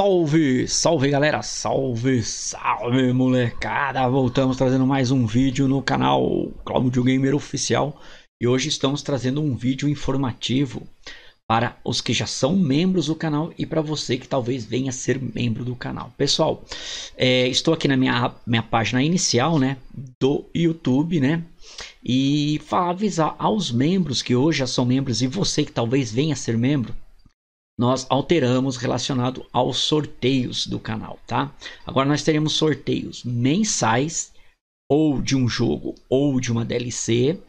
Salve, salve galera, salve, salve molecada! Voltamos trazendo mais um vídeo no canal Claudio Gamer Oficial e hoje estamos trazendo um vídeo informativo para os que já são membros do canal e para você que talvez venha a ser membro do canal. Pessoal, é, estou aqui na minha, minha página inicial né, do YouTube, né? E falar, avisar aos membros que hoje já são membros e você que talvez venha a ser membro nós alteramos relacionado aos sorteios do canal, tá? Agora nós teremos sorteios mensais ou de um jogo ou de uma DLC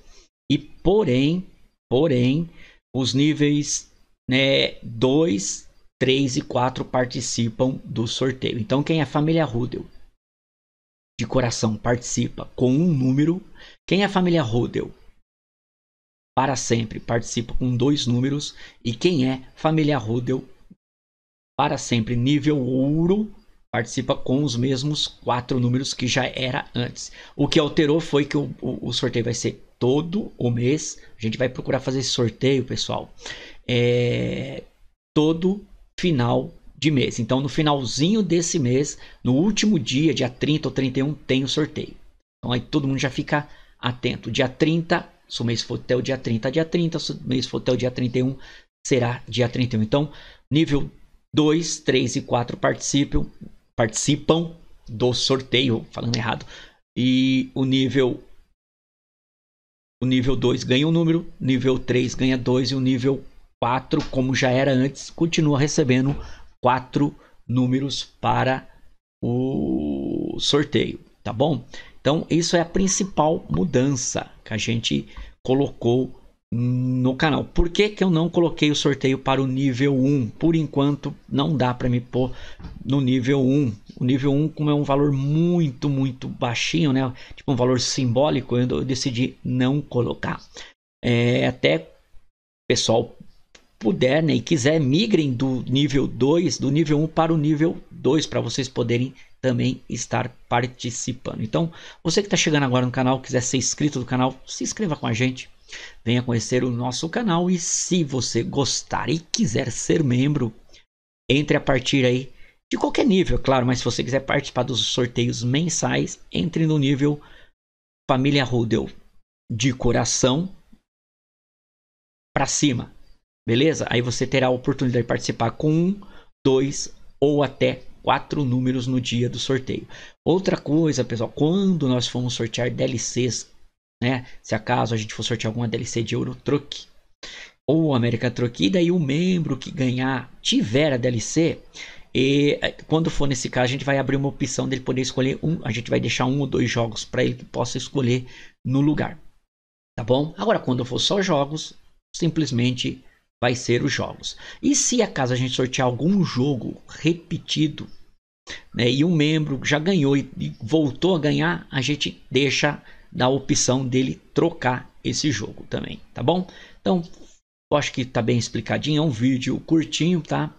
e porém, porém, os níveis né, 2, 3 e 4 participam do sorteio. Então quem é família Rudel de coração participa com um número. Quem é família Rudel para sempre participa com dois números. E quem é Família Rudel para sempre nível ouro participa com os mesmos quatro números que já era antes. O que alterou foi que o, o, o sorteio vai ser todo o mês. A gente vai procurar fazer esse sorteio, pessoal. É, todo final de mês. Então, no finalzinho desse mês, no último dia, dia 30 ou 31, tem o sorteio. Então, aí todo mundo já fica atento. Dia 30 se o mês for até o dia 30, dia 30. Se o mês for até o dia 31, será dia 31. Então, nível 2, 3 e 4 participam, participam do sorteio, falando errado. E o nível o nível 2 ganha um número, nível 3 ganha 2 e o nível 4, como já era antes, continua recebendo 4 números para o sorteio, tá bom? Então, isso é a principal mudança que a gente colocou no canal. Por que, que eu não coloquei o sorteio para o nível 1? Por enquanto, não dá para me pôr no nível 1. O nível 1, como é um valor muito, muito baixinho, né? Tipo um valor simbólico, eu decidi não colocar. É, até pessoal puder né, e quiser, migrem do nível 2, do nível 1 para o nível 2, para vocês poderem também estar participando. Então, você que está chegando agora no canal, quiser ser inscrito do canal, se inscreva com a gente. Venha conhecer o nosso canal e se você gostar e quiser ser membro, entre a partir aí de qualquer nível, é claro, mas se você quiser participar dos sorteios mensais, entre no nível Família Rodel de coração para cima. Beleza? Aí você terá a oportunidade de participar com um, dois ou até quatro números no dia do sorteio. Outra coisa, pessoal, quando nós formos sortear DLCs, né? Se acaso a gente for sortear alguma DLC de Eurotruck ou América Truck, e daí o membro que ganhar tiver a DLC, e eh, quando for nesse caso, a gente vai abrir uma opção dele poder escolher um. A gente vai deixar um ou dois jogos para ele que possa escolher no lugar. Tá bom? Agora, quando for só jogos, simplesmente vai ser os jogos. E se acaso a gente sortear algum jogo repetido né, e um membro já ganhou e, e voltou a ganhar, a gente deixa da opção dele trocar esse jogo também, tá bom? Então, acho que tá bem explicadinho, é um vídeo curtinho, tá?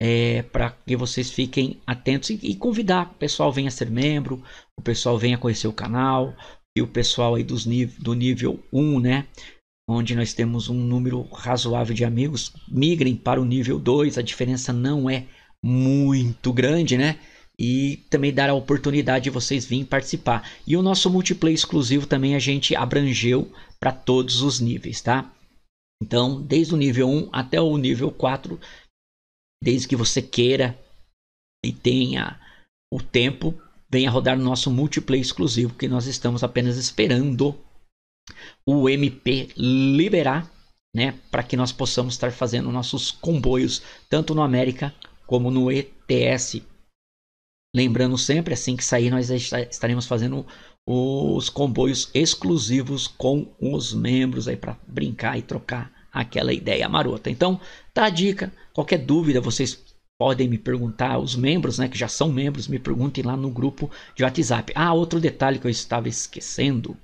É, para que vocês fiquem atentos e, e convidar o pessoal venha ser membro, o pessoal venha conhecer o canal e o pessoal aí dos do nível 1, né? Onde nós temos um número razoável de amigos, migrem para o nível 2, a diferença não é muito grande, né? E também dar a oportunidade de vocês virem participar. E o nosso multiplayer exclusivo também a gente abrangeu para todos os níveis, tá? Então, desde o nível 1 até o nível 4, desde que você queira e tenha o tempo, venha rodar o nosso multiplayer exclusivo, que nós estamos apenas esperando o MP liberar, né, para que nós possamos estar fazendo nossos comboios tanto no América como no ETS. Lembrando sempre, assim que sair, nós estaremos fazendo os comboios exclusivos com os membros aí para brincar e trocar aquela ideia marota. Então, tá a dica. Qualquer dúvida, vocês podem me perguntar, os membros, né, que já são membros, me perguntem lá no grupo de WhatsApp. Ah, outro detalhe que eu estava esquecendo.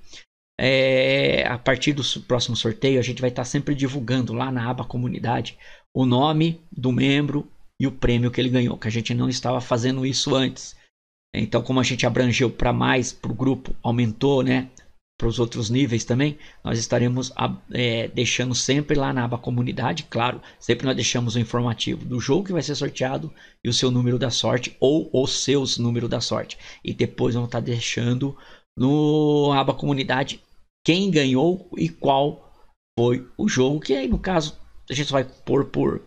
É, a partir do próximo sorteio, a gente vai estar sempre divulgando lá na aba comunidade o nome do membro e o prêmio que ele ganhou, que a gente não estava fazendo isso antes. Então, como a gente abrangeu para mais, para o grupo, aumentou, né? Para os outros níveis também, nós estaremos é, deixando sempre lá na aba comunidade, claro, sempre nós deixamos o informativo do jogo que vai ser sorteado e o seu número da sorte ou os seus números da sorte. E depois vamos estar tá deixando no aba comunidade quem ganhou e qual foi o jogo, que aí no caso a gente vai pôr por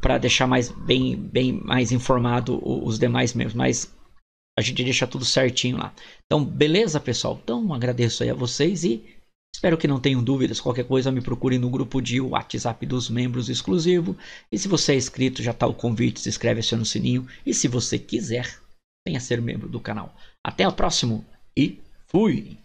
para deixar mais bem, bem mais informado os demais membros, mas a gente deixa tudo certinho lá. Então, beleza, pessoal? Então, agradeço aí a vocês e Espero que não tenham dúvidas. Qualquer coisa, me procure no grupo de WhatsApp dos membros exclusivo. E se você é inscrito, já está o convite, se inscreve, aciona o sininho. E se você quiser, venha ser membro do canal. Até o próximo e fui!